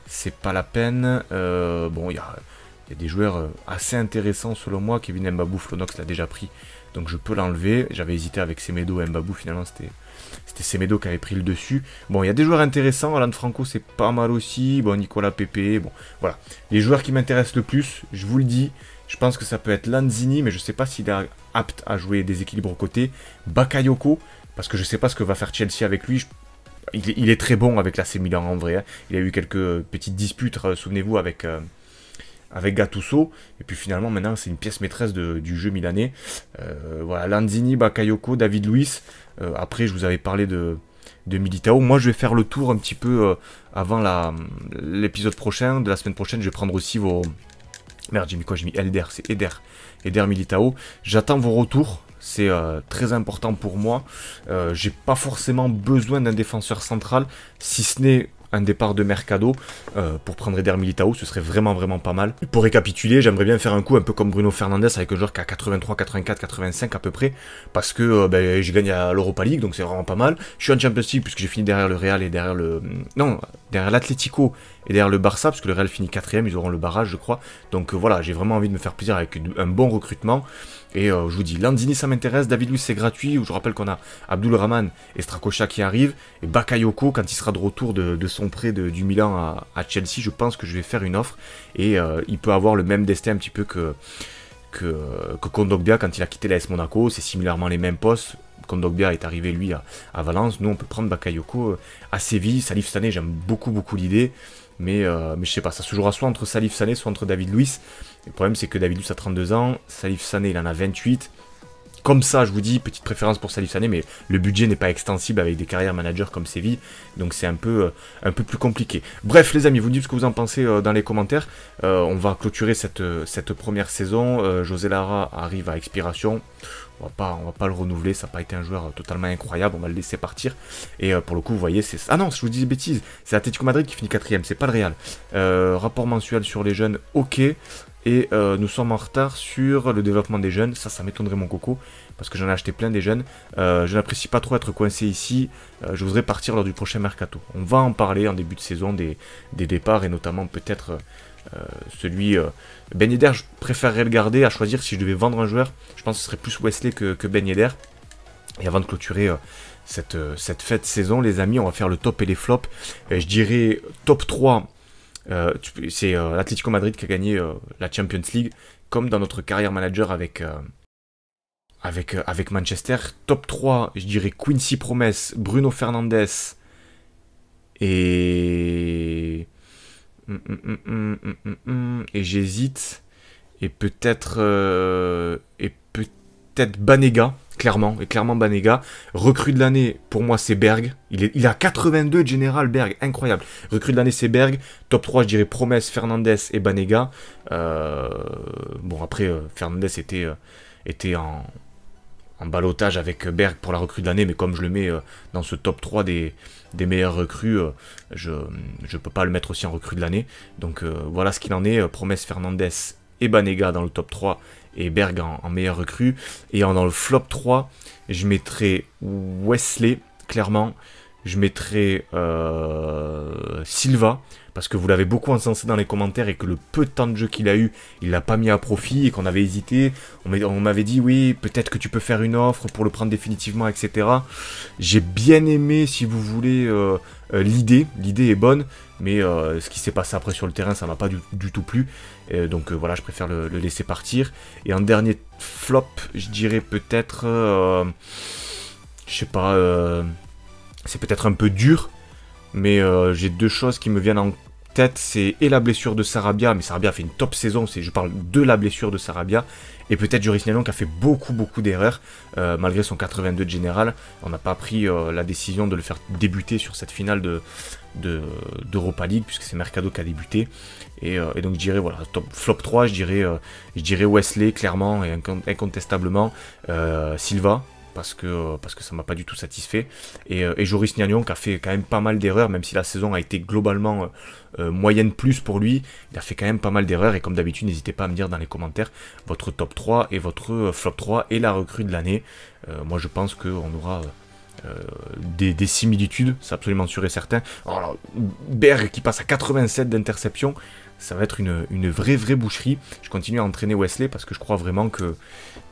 C'est pas la peine. bon, il y a il y a des joueurs euh, assez intéressants selon moi. Kevin Mbabou, Flonox l'a déjà pris. Donc je peux l'enlever. J'avais hésité avec Semedo et Mbabou. Finalement, c'était c'était Semedo qui avait pris le dessus. Bon, il y a des joueurs intéressants. Alan Franco, c'est pas mal aussi. Bon, Nicolas Pepe. Bon, voilà. Les joueurs qui m'intéressent le plus, je vous le dis, je pense que ça peut être Lanzini, mais je sais pas s'il est apte à jouer des équilibres aux côtés. Bakayoko, parce que je sais pas ce que va faire Chelsea avec lui. Il, est très bon avec la Milan en vrai. Hein. Il a eu quelques petites disputes, euh, souvenez-vous, avec. Euh, avec Gattuso. Et puis finalement, maintenant, c'est une pièce maîtresse du jeu milanais. Euh, voilà, Lanzini, Bakayoko, David Luis. Euh, après, je vous avais parlé de, Militao. Moi, je vais faire le tour un petit peu euh, avant l'épisode prochain. De la semaine prochaine, je vais prendre aussi vos... Merde, j'ai mis quoi J'ai mis Elder, c'est Eder. Eder Militao. J'attends vos retours. C'est très important pour moi. j'ai pas forcément besoin d'un défenseur central, si ce n'est un départ de Mercado euh, pour prendre Eder Militao, ce serait vraiment vraiment pas mal. pour récapituler, j'aimerais bien faire un coup un peu comme Bruno Fernandez avec un joueur qui a 83, 84, 85 à peu près, parce que euh, ben, je gagne à l'Europa League, donc c'est vraiment pas mal. Je suis en Champions League puisque j'ai fini derrière le Real et derrière le... Non, derrière l'Atlético et derrière le Barça, parce que le Real finit quatrième, ils auront le barrage je crois. Donc euh, voilà, j'ai vraiment envie de me faire plaisir avec un bon recrutement. Et euh, je vous dis, Landini, ça m'intéresse. David Luiz, c'est gratuit. Ou je rappelle qu'on a Abdul Rahman et Strakosha qui arrivent. Et Bakayoko, quand il sera de retour de, son prêt du Milan à, Chelsea, je pense que je vais faire une offre. Et euh, il peut avoir le même destin un petit peu que, que, que Kondogbia quand il a quitté S Monaco. C'est similairement les mêmes postes. Kondogbia est arrivé, lui, à, Valence. Nous, on peut prendre Bakayoko euh, à Séville. Salif Sané, j'aime beaucoup, beaucoup l'idée. Mais, mais je sais pas, ça se jouera soit entre Salif Sané, soit entre David Luiz. Le problème, c'est que David Davidus a 32 ans, Salif Sané, il en a 28. Comme ça, je vous dis, petite préférence pour Salif Sané, mais le budget n'est pas extensible avec des carrières managers comme Séville, donc c'est un peu, euh, un peu plus compliqué. Bref, les amis, vous dites ce que vous en pensez euh, dans les commentaires. Euh, on va clôturer cette, cette première saison. José Lara arrive à expiration. On va pas, on va pas le renouveler. Ça n'a pas été un joueur totalement incroyable. On va le laisser partir. Et pour le coup, vous voyez, c'est ah non, je vous dis des bêtises. C'est Atlético Madrid qui finit quatrième. C'est pas le Real. rapport mensuel sur les jeunes, ok et euh, nous sommes en retard sur le développement des jeunes. Ça, ça m'étonnerait mon coco, parce que j'en ai acheté plein des jeunes. Euh, je n'apprécie pas trop être coincé ici. Euh, je voudrais partir lors du prochain mercato. On va en parler en début de saison des, des départs, et notamment peut-être celui... ben Yedder, je préférerais le garder à choisir si je devais vendre un joueur. Je pense que ce serait plus Wesley que, que Ben Yedder. Et avant de clôturer... Cette, cette, fête saison, les amis. On va faire le top et les flops. je dirais top 3 euh, c'est l'Atlético euh, Madrid qui a gagné euh, la Champions League, comme dans notre carrière manager avec, avec, avec Manchester. Top 3, je dirais Quincy promesse Bruno Fernandes et. Hum, hum, hum, et j'hésite. Et peut-être. et peut-être Banega, clairement, et clairement Banega. Recrue de l'année, pour moi, c'est Berg. Il, a 82 général Berg, incroyable. Recrue de l'année, c'est Berg. Top 3, je dirais Promesse, Fernandez et Banega. Euh, bon, après, euh, Fernandez était, euh, était en, en balotage avec Berg pour la recrue de l'année, mais comme je le mets dans ce top 3 des, des meilleures recrues, je ne peux pas le mettre aussi en recrue de l'année. Donc voilà ce qu'il en est. Promesse, Fernandez Ebanega dans le top 3 et Berg en, meilleure meilleur recrue. Et dans le flop 3, je mettrais Wesley, clairement je mettrai euh, Silva, parce que vous l'avez beaucoup encensé dans les commentaires et que le peu de temps de jeu qu'il a eu, il l'a pas mis à profit et qu'on avait hésité. On m'avait dit oui, peut-être que tu peux faire une offre pour le prendre définitivement, etc. J'ai bien aimé, si vous voulez, euh, euh, l'idée. L'idée est bonne, mais euh, ce qui s'est passé après sur le terrain, ça m'a pas du, tout plu. donc voilà, je préfère le, le, laisser partir. Et en dernier flop, je dirais peut-être, je sais pas. C'est peut-être un peu dur, mais euh, j'ai deux choses qui me viennent en tête, c'est et la blessure de Sarabia, mais Sarabia a fait une top saison, je parle de la blessure de Sarabia, et peut-être Joris Nellon qui a fait beaucoup beaucoup d'erreurs, euh, malgré son 82 de général, on n'a pas pris euh, la décision de le faire débuter sur cette finale de, d'Europa League, puisque c'est Mercado qui a débuté, et, donc je dirais, voilà, top, flop 3, je dirais, je dirais Wesley, clairement, et incontestablement, Silva, parce que, euh, parce que ça m'a pas du tout satisfait. Et, euh, Joris Niagnon qui a fait quand même pas mal d'erreurs, même si la saison a été globalement euh, moyenne plus pour lui, il a fait quand même pas mal d'erreurs. Et comme d'habitude, n'hésitez pas à me dire dans les commentaires votre top 3 et votre flop 3 et la recrue de l'année. moi je pense qu'on aura euh, des, similitudes, c'est absolument sûr et certain. Alors, Berg qui passe à 87 d'interception, ça va être une, vraie, vraie boucherie. Je continue à entraîner Wesley parce que je crois vraiment que,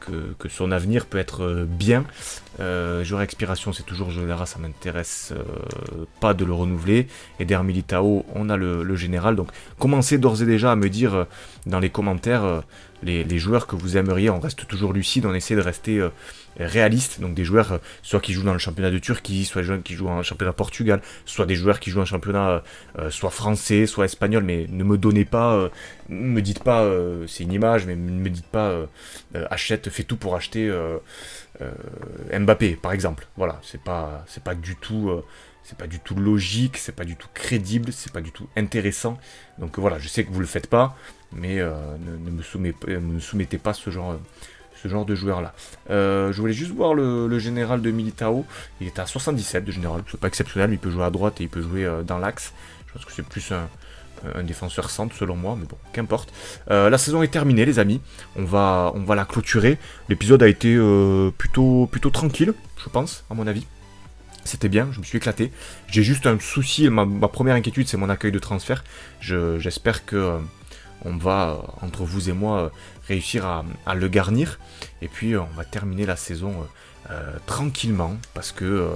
que, son avenir peut être euh, bien. Euh, expiration, c'est toujours Jolera, ça m'intéresse euh, pas de le renouveler. Et derrière Militao, on a le, le général. Donc, commencez d'ores et déjà à me dire dans les commentaires les, joueurs que vous aimeriez. On reste toujours lucide, on essaie de rester euh, réaliste. Donc des joueurs, euh, soit qui jouent dans le championnat de Turquie, soit qui jouent en championnat Portugal, soit des joueurs qui jouent en championnat euh, soit français, soit espagnol. Mais ne me donnez pas, ne me dites pas, c'est une image, mais ne me dites pas, achète, fais tout pour acheter Mbappé, par exemple. Voilà, c'est pas, c'est pas du tout c'est pas du tout logique, c'est pas du tout crédible, c'est pas du tout intéressant. Donc voilà, je sais que vous le faites pas, mais euh, ne, me soumettez pas ce genre, ce genre de joueur là. Euh, je voulais juste voir le, général de Militao, il est à 77 de général, c'est pas exceptionnel, il peut jouer à droite et il peut jouer euh, dans l'axe, je pense que c'est plus un, défenseur centre selon moi, mais bon, qu'importe. la saison est terminée les amis, on va, on va la clôturer. L'épisode a été plutôt, plutôt tranquille, je pense, à mon avis. C'était bien, je me suis éclaté. J'ai juste un souci, ma, première inquiétude c'est mon accueil de transfert. J'espère que on va, euh, entre vous et moi, euh, réussir à, le garnir. Et puis euh, on va terminer la saison tranquillement, parce que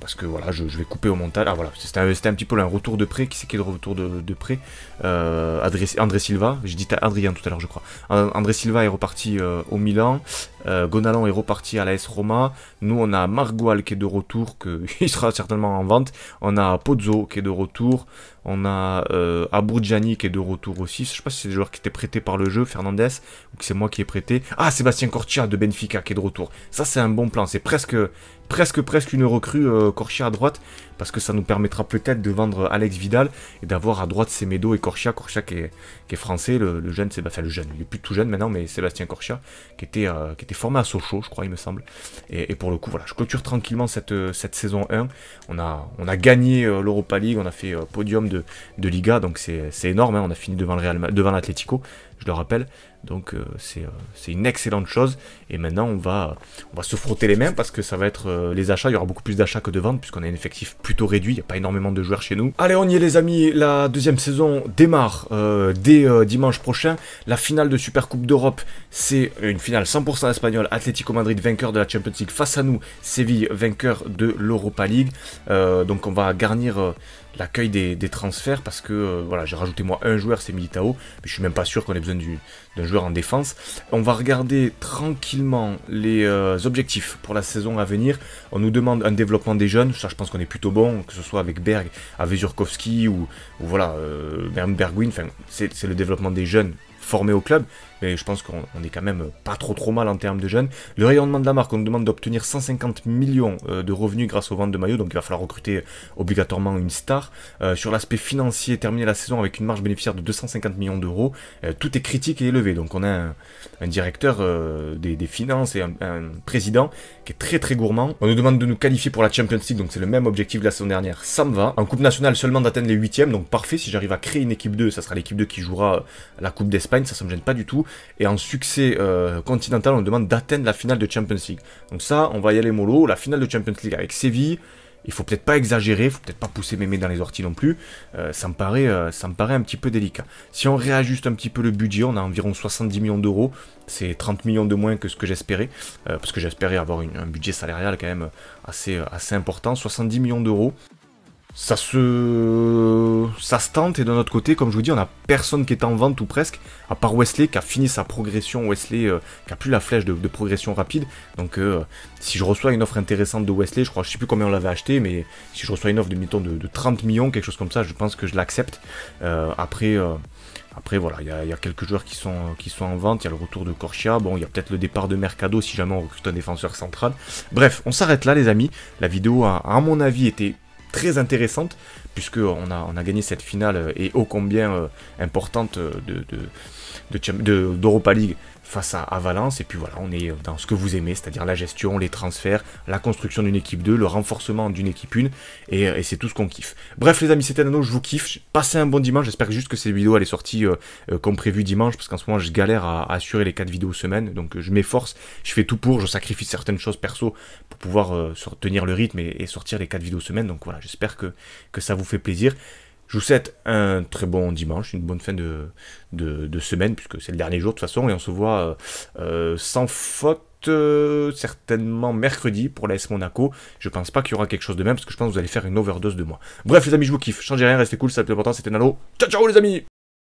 parce que voilà, je, vais couper au montage. Ah voilà, c'était un, un, petit peu un retour de prêt. Qui c'est qui est de retour de, prêt près euh, André, Silva, j'ai dit Adrien tout à l'heure, je crois. André Silva est reparti euh, au Milan. Euh, Gonalon est reparti à la S Roma. Nous, on a Margual qui est de retour, (laughs) Il sera certainement en vente. On a Pozzo qui est de retour. On a euh, qui est de retour aussi. Je sais pas si c'est des joueurs qui étaient prêtés par le jeu, Fernandez, ou que c'est moi qui ai prêté. Ah, Sébastien Cortia de Benfica qui est de retour. Ça, c'est un bon plan. C'est presque presque presque une recrue euh, à droite parce que ça nous permettra peut-être de vendre Alex Vidal et d'avoir à droite Semedo et Corchia, Corchia qui est, français, le, jeune, enfin le jeune, il est plus tout jeune maintenant, mais Sébastien Corchia qui était, euh, qui était formé à Sochaux, je crois, il me semble. Et, pour le coup, voilà, je clôture tranquillement cette, euh, cette saison 1. On a, on a gagné euh, l'Europa League, on a fait podium de, de Liga, donc c'est énorme, hein. on a fini devant l'Atlético je le rappelle. Donc euh, euh, c'est une excellente chose. Et maintenant, on va, on va se frotter les mains parce que ça va être euh, les achats. Il y aura beaucoup plus d'achats que de ventes puisqu'on a un effectif plutôt réduit. Il n'y a pas énormément de joueurs chez nous. Allez, on y est les amis. La deuxième saison démarre dès dimanche prochain. La finale de Super Coupe d'Europe, c'est une finale 100% espagnole. Atlético Madrid vainqueur de la Champions League face à nous. Séville vainqueur de l'Europa League. donc on va garnir l'accueil des, transferts parce que voilà, j'ai rajouté moi un joueur, c'est Militao. Mais je suis même pas sûr qu'on ait d'un joueur en défense. On va regarder tranquillement les euh, objectifs pour la saison à venir. On nous demande un développement des jeunes, ça je pense qu'on est plutôt bon, que ce soit avec Berg, avec Zurkowski ou, voilà, euh, Bergwin, enfin, c'est le développement des jeunes formés au club, mais je pense qu'on est quand même pas trop trop mal en termes de jeunes. Le rayonnement de la marque, on nous demande d'obtenir 150 millions euh, de revenus grâce aux ventes de maillots, donc il va falloir recruter euh, obligatoirement une star. Euh, sur l'aspect financier, terminer la saison avec une marge bénéficiaire de 250 millions d'euros, tout est critique et élevé. Donc on a un, directeur des, finances et un, président qui est très très gourmand. On nous demande de nous qualifier pour la Champions League, donc c'est le même objectif de la saison dernière, ça me va. En Coupe nationale seulement d'atteindre les huitièmes, donc parfait, si j'arrive à créer une équipe 2, ça sera l'équipe 2 qui jouera la Coupe d'Espagne, ça ne me gêne pas du tout. Et en succès euh, continental, on demande d'atteindre la finale de Champions League. Donc ça, on va y aller mollo. La finale de Champions League avec Séville. Il faut peut-être pas exagérer, il faut peut-être pas pousser mémé dans les orties non plus. Euh, ça, me paraît, euh, ça me paraît un petit peu délicat. Si on réajuste un petit peu le budget, on a environ 70 millions d'euros. C'est 30 millions de moins que ce que j'espérais. parce que j'espérais avoir un budget salarial quand même assez, assez important. 70 millions d'euros ça se ça se tente et d'un autre côté comme je vous dis on a personne qui est en vente ou presque à part Wesley qui a fini sa progression Wesley euh, qui a plus la flèche de, progression rapide donc euh, si je reçois une offre intéressante de Wesley je crois je sais plus combien on l'avait acheté mais si je reçois une offre de, de, de 30 millions quelque chose comme ça je pense que je l'accepte euh, après après voilà, il y, a quelques joueurs qui sont, qui sont en vente, il y a le retour de Corcia. bon il y a peut-être le départ de Mercado si jamais on recrute un défenseur central. Bref, on s'arrête là les amis, la vidéo a à mon avis été très intéressante, puisqu'on a, on a gagné cette finale euh, et ô combien euh, importante euh, de, de, d'Europa League face à, à, Valence. Et puis voilà, on est dans ce que vous aimez, c'est-à-dire la gestion, les transferts, la construction d'une équipe 2, le renforcement d'une équipe 1, et, euh, et c'est tout ce qu'on kiffe. Bref les amis, c'était Nano, je vous kiffe, passez un bon dimanche, j'espère juste que cette vidéo elle est sortie euh, euh, comme prévu dimanche, parce qu'en ce moment je galère à, assurer les 4 vidéos semaine, donc je m'efforce, je fais tout pour, je sacrifie certaines choses perso pour pouvoir tenir le rythme et, sortir les 4 vidéos semaine, donc voilà, j'espère que, que ça vous fait plaisir. Je vous souhaite un très bon dimanche, une bonne fin de, de, semaine, puisque c'est le dernier jour de toute façon, et on se voit euh, euh, sans faute euh, certainement mercredi pour l'AS Monaco. Je pense pas qu'il y aura quelque chose de même, parce que je pense que vous allez faire une overdose de moi. Bref les amis, je vous kiffe, changez rien, restez cool, c'est important, c'était Nalo. Ciao ciao les amis